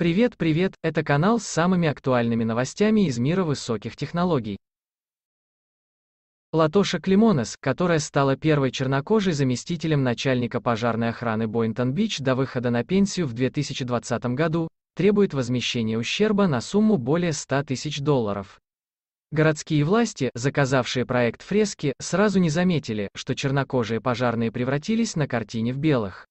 Привет, привет, это канал с самыми актуальными новостями из мира высоких технологий. Латоша Климонес, которая стала первой чернокожей заместителем начальника пожарной охраны Бойнтон-Бич до выхода на пенсию в 2020 году, требует возмещения ущерба на сумму более 100 тысяч долларов. Городские власти, заказавшие проект фрески, сразу не заметили, что чернокожие пожарные превратились на картине в белых.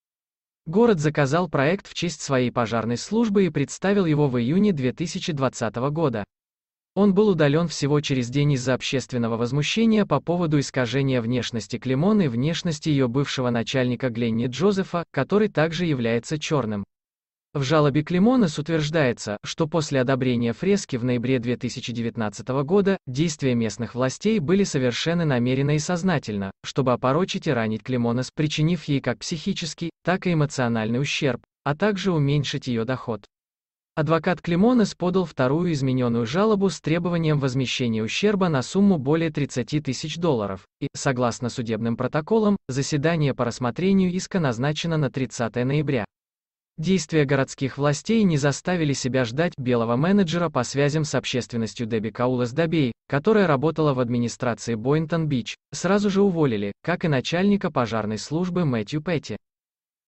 Город заказал проект в честь своей пожарной службы и представил его в июне 2020 года. Он был удален всего через день из-за общественного возмущения по поводу искажения внешности Климон и внешности ее бывшего начальника Гленни Джозефа, который также является черным. В жалобе Климонес утверждается, что после одобрения фрески в ноябре 2019 года действия местных властей были совершены намеренно и сознательно, чтобы опорочить и ранить Климонес, причинив ей как психический, так и эмоциональный ущерб, а также уменьшить ее доход. Адвокат Климонес подал вторую измененную жалобу с требованием возмещения ущерба на сумму более 30 тысяч долларов, и, согласно судебным протоколам, заседание по рассмотрению иска назначено на 30 ноября. Действия городских властей не заставили себя ждать белого менеджера по связям с общественностью Деби Каулас Добей, которая работала в администрации Бойнтон-Бич, сразу же уволили, как и начальника пожарной службы Мэтью Петти.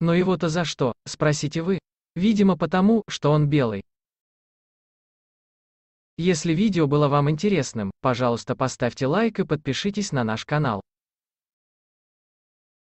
Но его-то за что, спросите вы? Видимо потому, что он белый. Если видео было вам интересным, пожалуйста поставьте лайк и подпишитесь на наш канал.